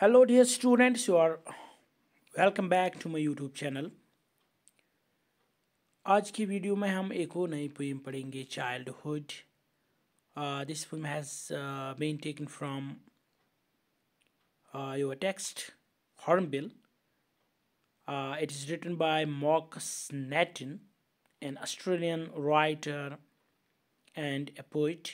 hello dear students you are welcome back to my youtube channel आज की video में हम एक और नई पोइम पढ़ेंगे childhood this poem has been taken from your text Hornbill it is written by Markus Natten an Australian writer and a poet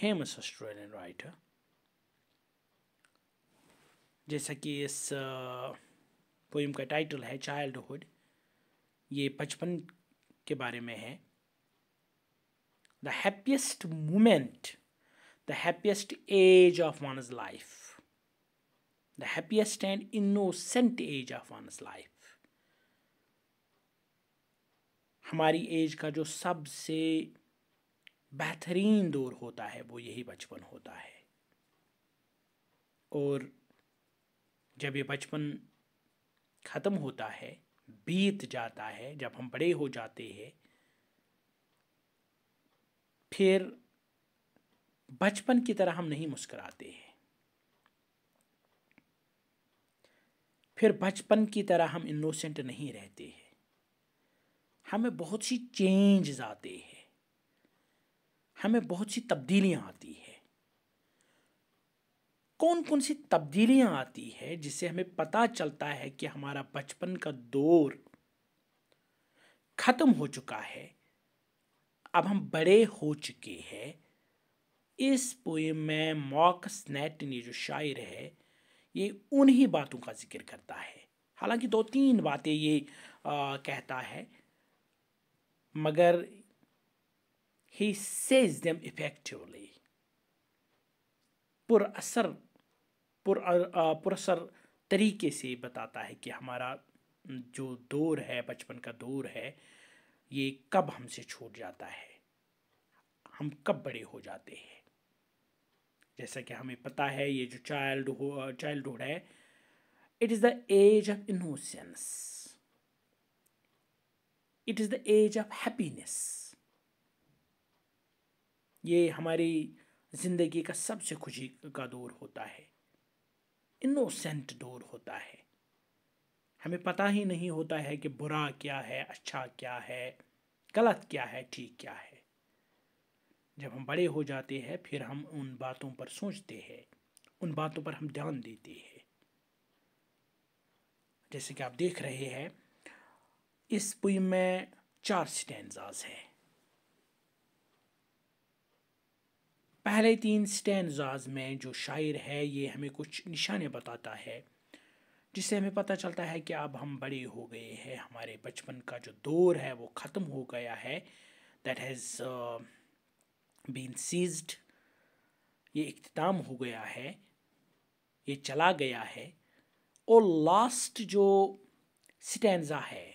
famous Australian writer जैसा कि इस पोइम का टाइटल है चाइल्डहुड ये बचपन के बारे में है the happiest moment the happiest age of one's life the happiest and innocent age of one's life हमारी एज का जो सबसे बेहतरीन दौर होता है वो यही बचपन होता है और जब ये बचपन ख़त्म होता है बीत जाता है जब हम बड़े हो जाते हैं फिर बचपन की तरह हम नहीं मुस्कराते हैं फिर बचपन की तरह हम इनोसेंट नहीं रहते हैं हमें बहुत सी चेंज आते हैं हमें बहुत सी तब्दीलियाँ आती हैं कौन कौन सी तब्दीलियां आती है जिससे हमें पता चलता है कि हमारा बचपन का दौर ख़त्म हो चुका है अब हम बड़े हो चुके हैं इस पोएम में मॉक स्नेट ने जो शायर है ये उन्हीं बातों का जिक्र करता है हालांकि दो तीन बातें ये आ, कहता है मगर ही सेज देम इफेक्टिवली असर पुर पुरसर तरीके से बताता है कि हमारा जो दौर है बचपन का दौर है ये कब हमसे छूट जाता है हम कब बड़े हो जाते हैं जैसा कि हमें पता है ये जो चाइल्ड चाइल्डहुड है it is the age of innocence it is the age of happiness ये हमारी ज़िंदगी का सबसे खुशी का दौर होता है इनोसेंट दूर होता है हमें पता ही नहीं होता है कि बुरा क्या है अच्छा क्या है गलत क्या है ठीक क्या है जब हम बड़े हो जाते हैं फिर हम उन बातों पर सोचते हैं उन बातों पर हम ध्यान देते हैं जैसे कि आप देख रहे हैं इस पुई में चार स्टैंडजाज हैं पहले तीन स्टैंडाज़ में जो शायर है ये हमें कुछ निशाने बताता है जिससे हमें पता चलता है कि अब हम बड़े हो गए हैं हमारे बचपन का जो दौर है वो ख़त्म हो गया है दैट हैज़ बीन सीज्ड ये इख्ताम हो गया है ये चला गया है और लास्ट जो स्टैंडा है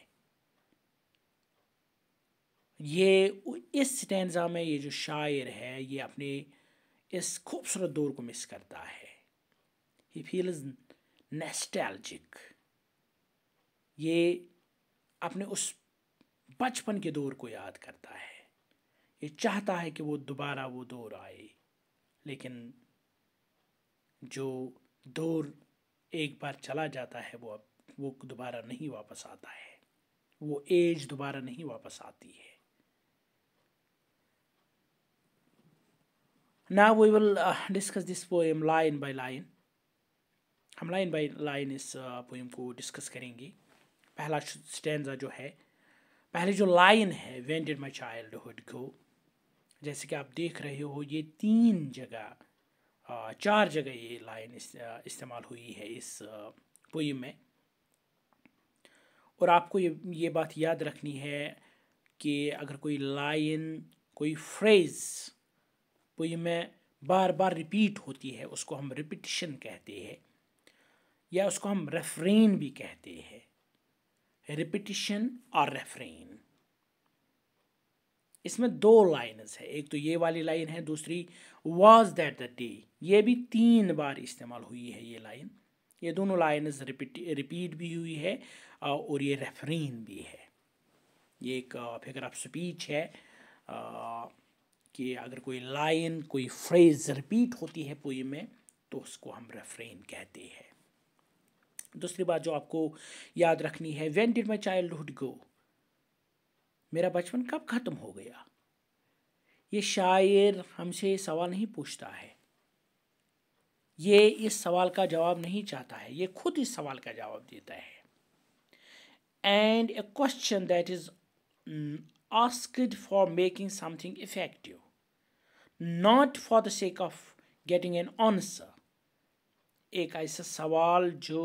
ये इस स्टैंडा में ये जो शायर है ये अपने इस खूबसूरत दौर को मिस करता है ही इज नेस्टैल्जिक ये अपने उस बचपन के दौर को याद करता है ये चाहता है कि वो दोबारा वो दौर आए लेकिन जो दौर एक बार चला जाता है वो अब वो दोबारा नहीं वापस आता है वो एज दोबारा नहीं वापस आती है Now we will uh, discuss this poem line by line हम लाइन बाई लाइन इस पोएम uh, को डिस्कस करेंगे पहला स्टैंडा जो है पहले जो लाइन है when did my childhood go जैसे कि आप देख रहे हो ये तीन जगह uh, चार जगह ये लाइन इस, uh, इस्तेमाल हुई है इस पोइम में और आपको ये ये बात याद रखनी है कि अगर कोई लाइन कोई फ्रेज़ पोई तो में बार बार रिपीट होती है उसको हम रिपीटिशन कहते हैं या उसको हम रेफरेन भी कहते हैं रिपीटिशन और रेफरेन इसमें दो लाइन्स है एक तो ये वाली लाइन है दूसरी वॉज दैट द डे ये भी तीन बार इस्तेमाल हुई है ये लाइन ये दोनों लाइन्स रिपीट रिपीट भी हुई है और ये रेफरीन भी है ये एक फिगर ऑफ स्पीच है कि अगर कोई लाइन कोई फ्रेज रिपीट होती है पोई में तो उसको हम रेफ्रेन कहते हैं दूसरी बात जो आपको याद रखनी है when did my childhood go मेरा बचपन कब ख़त्म हो गया ये शायर हमसे सवाल नहीं पूछता है ये इस सवाल का जवाब नहीं चाहता है ये खुद इस सवाल का जवाब देता है and a question that is asked for making something effective, not for the sake of getting an answer. एक ऐसा सवाल जो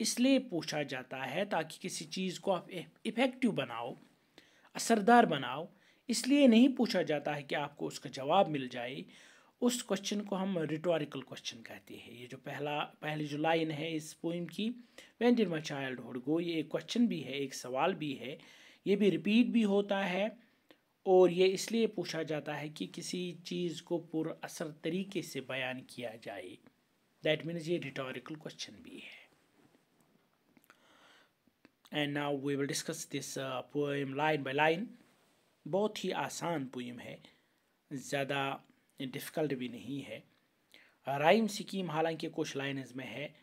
इसलिए पूछा जाता है ताकि किसी चीज़ को आप इफ़ेक्टिव बनाओ असरदार बनाओ इसलिए नहीं पूछा जाता है कि आपको उसका जवाब मिल जाए उस क्वेश्चन को हम रिटोरिकल क्वेश्चन कहते हैं ये जो पहला पहली जो लाइन है इस पोइम की when my childhood go ये एक क्वेश्चन भी है एक सवाल भी है ये भी रिपीट भी होता है और ये इसलिए पूछा जाता है कि किसी चीज़ को पुर असर तरीके से बयान किया जाए दैट मीन्स ये रिटोरिकल क्वेश्चन भी है and now we will discuss this poem line by line बहुत ही आसान पोएम है ज़्यादा डिफ़िकल्ट भी नहीं है राइम स्कीम हालांकि कुछ लाइन में है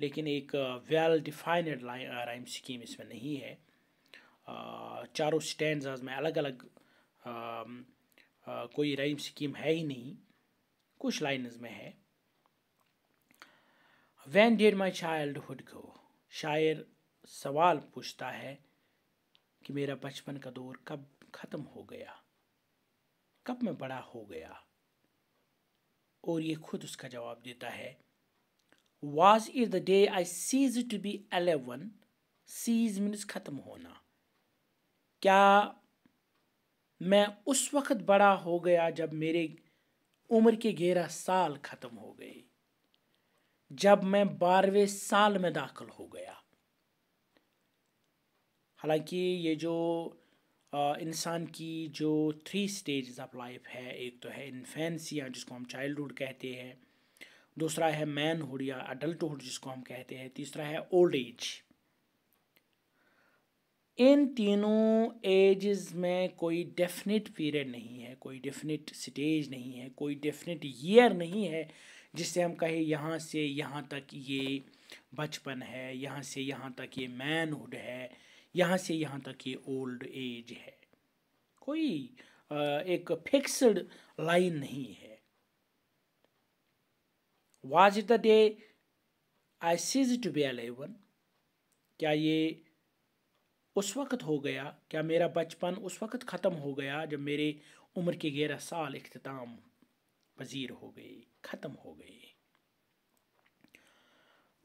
लेकिन एक वेल डिफाइनड राइम स्कीम इसमें नहीं है चारों स्टैंड में अलग अलग आ, आ, कोई राइम स्कीम है ही नहीं कुछ लाइन्स में है when did my childhood go शायर सवाल पूछता है कि मेरा बचपन का दौर कब ख़त्म हो गया कब मैं बड़ा हो गया और ये खुद उसका जवाब देता है was is the day I ceased to be eleven cease means ख़त्म होना क्या मैं उस वक़्त बड़ा हो गया जब मेरे उम्र के ग्यारह साल ख़त्म हो गए जब मैं बारहवें साल में दाखिल हो गया हालांकि ये जो इंसान की जो थ्री स्टेज ऑफ लाइफ है एक तो है इन्फेंसिया जिसको हम चाइल्डहुड कहते हैं दूसरा है मैनहुड या अडल्टहुड जिसको हम कहते हैं तीसरा है ओल्ड एज इन तीनों एजेस में कोई डेफिनेट पीरियड नहीं है कोई डेफिनेट स्टेज नहीं है कोई डेफिनेट ईयर नहीं है जिससे हम कहें यहाँ से यहाँ तक ये बचपन है यहाँ से यहाँ तक ये मैनहुड है यहाँ से यहाँ तक ये ओल्ड एज है कोई एक फिक्स्ड लाइन नहीं है was the day I ceased to be eleven क्या ये उस वक़्त हो गया क्या मेरा बचपन उस वक़्त ख़त्म हो गया जब मेरे उम्र के ग्यारह साल अख्ताम पजीर हो गए ख़त्म हो गए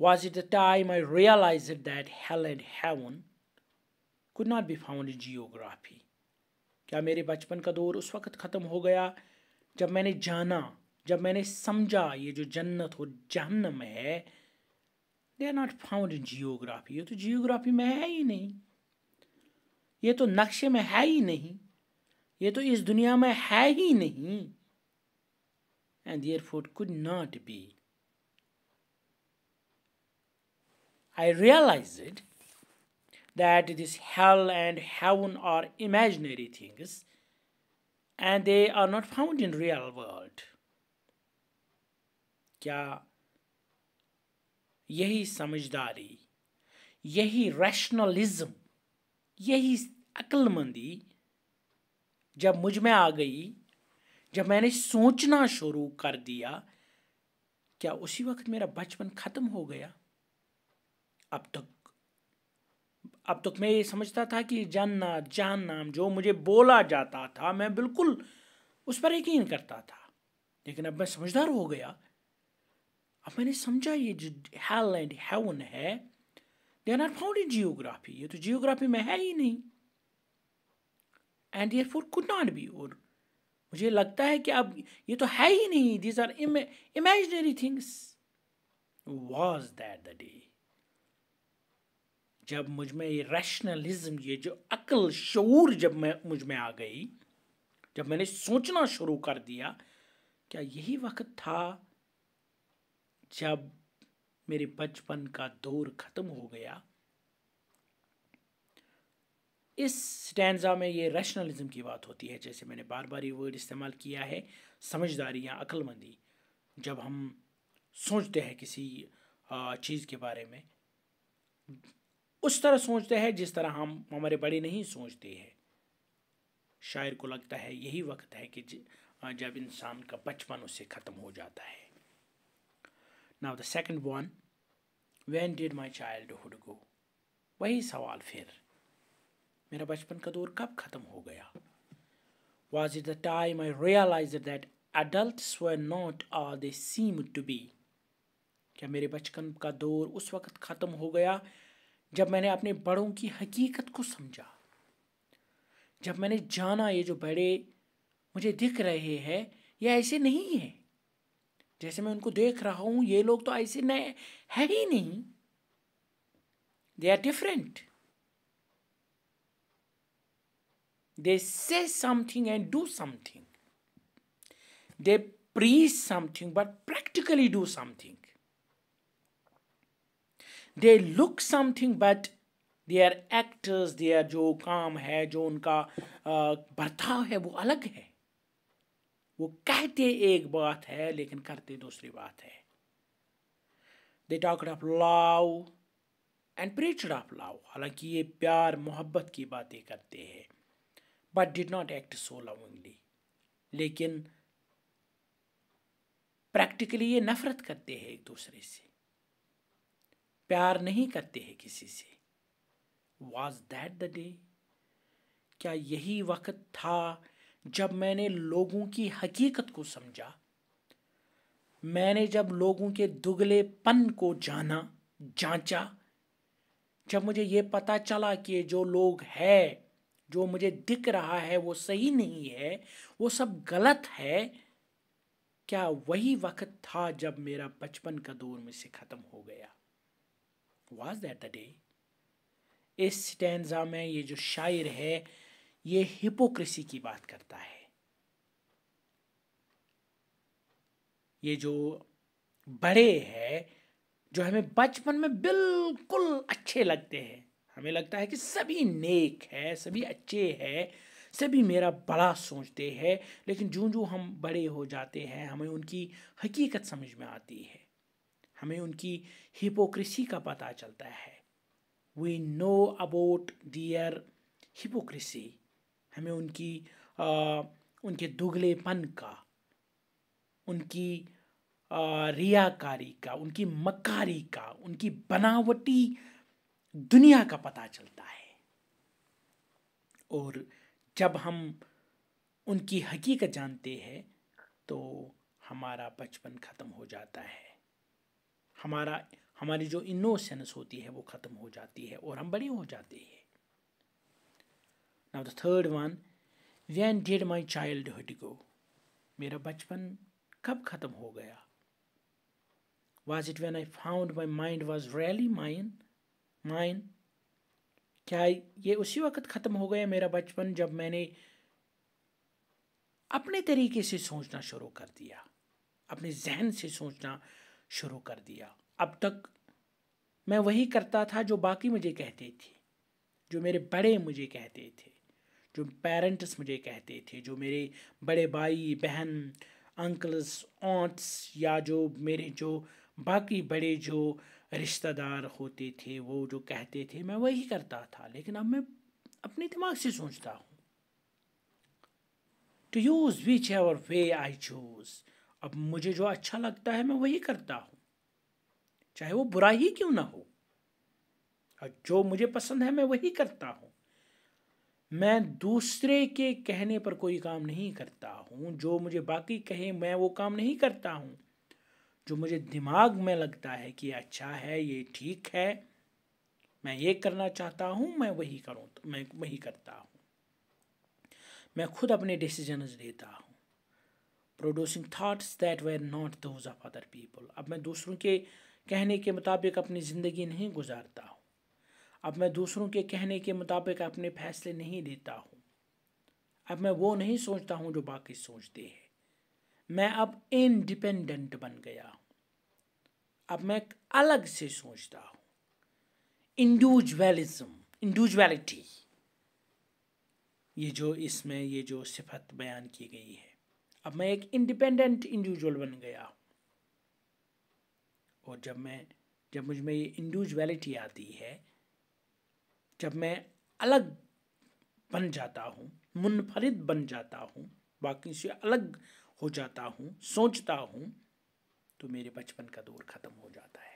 was it the time I realise that hell and heaven could not be found geography क्या मेरे बचपन का दौर उस वक़्त ख़त्म हो गया जब मैंने जाना जब मैंने समझा ये जो जन्नत और जहन्नम है they are not found in geography ये तो जियोग्राफी में है ही नहीं ये तो नक्शे में है ही नहीं ये तो इस दुनिया में है ही नहीं and airport could not be I realise it that this hell and heaven are imaginary things and they are not found in real world क्या यही समझदारी यही रैशनलिज्म यही अक्लमंदी जब मुझ में आ गई जब मैंने सोचना शुरू कर दिया क्या उसी वक्त मेरा बचपन ख़त्म हो गया अब तक अब तक मैं ये समझता था कि जानना जान नाम जो मुझे बोला जाता था मैं बिल्कुल उस पर यकीन करता था लेकिन अब मैं समझदार हो गया अब मैंने समझा ये जो हेल एंड हेवन है they are not found in geography ये तो जियोग्राफी में है ही नहीं एंड ये फोर कुड नॉट बी और मुझे लगता है कि अब ये तो है ही नहीं these are imaginary things was that the day जब मुझ में ये रैशनलिज्म ये जो अक्ल शूर जब मैं मुझ में आ गई जब मैंने सोचना शुरू कर दिया क्या यही वक्त था जब मेरे बचपन का दौर ख़त्म हो गया इस स्टैंडा में ये रैशनलिज्म की बात होती है जैसे मैंने बार बार ये वर्ड इस्तेमाल किया है समझदारी या अक्लमंदी जब हम सोचते हैं किसी चीज़ के बारे में उस तरह सोचते हैं जिस तरह हम हमारे बड़े नहीं सोचते हैं शायर को लगता है यही वक्त है कि जब इंसान का बचपन उससे ख़त्म हो जाता है now the second one when did my childhood go वही सवाल फिर मेरा बचपन का दौर कब ख़त्म हो गया was it the time I realise that adult were not are they seem to be क्या मेरे बचपन का दौर उस वक्त ख़त्म हो गया जब मैंने अपने बड़ों की हकीकत को समझा जब मैंने जाना ये जो बड़े मुझे दिख रहे हैं ये ऐसे नहीं है जैसे मैं उनको देख रहा हूँ ये लोग तो ऐसे नए है ही नहीं they are different They say something and do something. They preach something but practically do something. They look something but they are actors there जो काम है जो उनका बर्ताव है वो अलग है वो कहते एक बात है लेकिन करते दूसरी बात है they talked of love and preached of love हालांकि ये प्यार मोहब्बत की बातें करते हैं but did not act so lovingly लेकिन प्रैक्टिकली ये नफरत करते हैं एक दूसरे से प्यार नहीं करते हैं किसी से वॉज दैट द डे क्या यही वक्त था जब मैंने लोगों की हकीकत को समझा मैंने जब लोगों के दुगलेपन को जाना जांचा जब मुझे ये पता चला कि जो लोग हैं जो मुझे दिख रहा है वो सही नहीं है वो सब गलत है क्या वही वक्त था जब मेरा बचपन का दौर मुझसे ख़त्म हो गया वॉज दैट द डे इस स्टैंडा में ये जो शायर है ये हिपोक्रेसी की बात करता है ये जो बड़े हैं जो हमें बचपन में बिल्कुल अच्छे लगते हैं हमें लगता है कि सभी नेक है सभी अच्छे हैं सभी मेरा बड़ा सोचते हैं लेकिन जो जो हम बड़े हो जाते हैं हमें उनकी हकीकत समझ में आती है हमें उनकी हिपोक्रेसी का पता चलता है we know about their hypocrisy हमें उनकी आ, उनके दुगलेपन का उनकी आ, रियाकारी का उनकी मकारी का उनकी बनावटी दुनिया का पता चलता है और जब हम उनकी हकीकत जानते हैं तो हमारा बचपन ख़त्म हो जाता है हमारा हमारी जो इनोसेंस होती है वो ख़त्म हो जाती है और हम बड़े हो जाते हैं now the third one when did my childhood go मेरा बचपन कब ख़त्म हो गया was it when I found my mind was really mind mine क्या ये उसी वक्त ख़त्म हो गया मेरा बचपन जब मैंने अपने तरीके से सोचना शुरू कर दिया अपने जहन से सोचना शुरू कर दिया अब तक मैं वही करता था जो बाकी मुझे कहते थे जो मेरे बड़े मुझे कहते थे जो पेरेंट्स मुझे कहते थे जो मेरे बड़े भाई बहन अंकल्स ऑंट्स या जो मेरे जो बाकी बड़े जो रिश्तेदार होते थे वो जो कहते थे मैं वही करता था लेकिन अब मैं अपने दिमाग से सोचता हूँ to use whichever way I choose अब मुझे जो अच्छा लगता है मैं वही करता हूँ चाहे वो बुरा ही क्यों ना हो और जो मुझे पसंद है मैं वही करता हूँ मैं दूसरे के कहने पर कोई काम नहीं करता हूँ जो मुझे बाकी कहे मैं वो काम नहीं करता हूँ जो मुझे दिमाग में लगता है कि अच्छा है ये ठीक है मैं ये करना चाहता हूँ मैं वही करूँ तो मैं वही करता हूँ मैं खुद अपने डिसीजनस लेता हूँ producing thoughts that were not those of other people अब मैं दूसरों के कहने के मुताबिक अपनी ज़िंदगी नहीं गुजारता हूँ अब मैं दूसरों के कहने के मुताबिक अपने फैसले नहीं लेता हूँ अब मैं वो नहीं सोचता हूँ जो बाकी सोचते हैं मैं अब इंडिपेंडेंट बन गया अब मैं अलग से सोचता हूँ इंडिविजुअलिज्म इंडिविजुअलिटी ये जो इसमें ये जो सिफत बयान की गई है अब मैं एक इंडिपेंडेंट इंडिविजुअल बन गया और जब मैं जब मुझ में ये इंडिविजुअलिटी आती है जब मैं अलग बन जाता हूँ मुनफरिद बन जाता हूँ बाकी से अलग हो जाता हूँ सोचता हूँ तो मेरे बचपन का दौर खत्म हो जाता है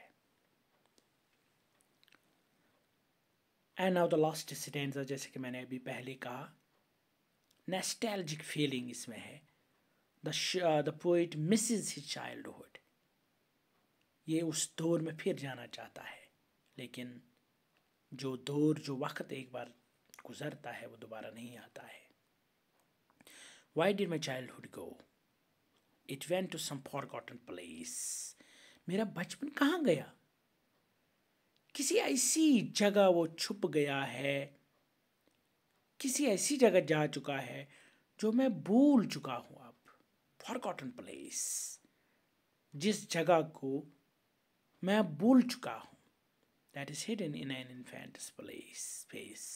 and now the last stanza जैसे कि मैंने अभी पहले कहा नेस्टैल्जिक फीलिंग इसमें है the the poet misses his childhood ये उस दौर में फिर जाना चाहता है लेकिन जो दौर जो वक्त एक बार गुजरता है वो दोबारा नहीं आता है why did my childhood go it went to some forgotten place मेरा बचपन कहाँ गया किसी ऐसी जगह वो छुप गया है किसी ऐसी जगह जा चुका है जो मैं भूल चुका हूँ अब फॉरगॉटन प्लेस जिस जगह को मैं भूल चुका हूँ that is hidden in an infant's place face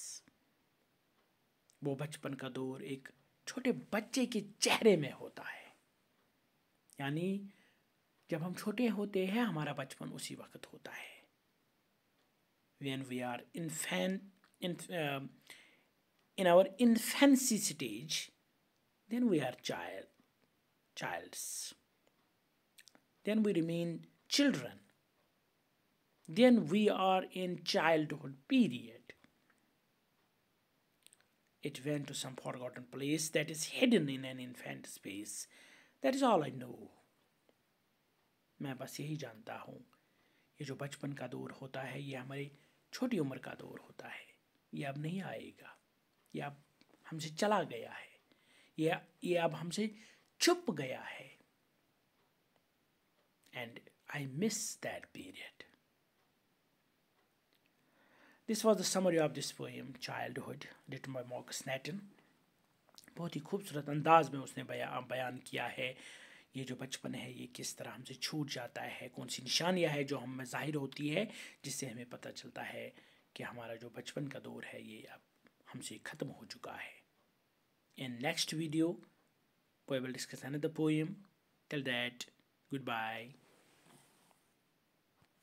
वो बचपन का दौर एक छोटे बच्चे के चेहरे में होता है यानी जब हम छोटे होते हैं हमारा बचपन उसी वक्त होता है when we are infant in in our infancy stage then we are child childs then we remain children then we are in childhood period it went to some forgotten place that is hidden in an infant space that is all I know मैं बस यही जानता हूँ ये जो बचपन का दौर होता है ये हमारी छोटी उम्र का दौर होता है ये अब नहीं आएगा ये अब हमसे चला गया है ये ये अब हमसे छुप गया है and I miss that period this was the summary of this poem childhood written by Markus Natten बहुत ही खूबसूरत अंदाज में उसने बया बयान किया है ये जो बचपन है ये किस तरह हमसे छूट जाता है कौन सी निशानियाँ है जो हम में ज़ाहिर होती है जिससे हमें पता चलता है कि हमारा जो बचपन का दौर है ये अब हमसे ख़त्म हो चुका है in next video we will the another poem that good bye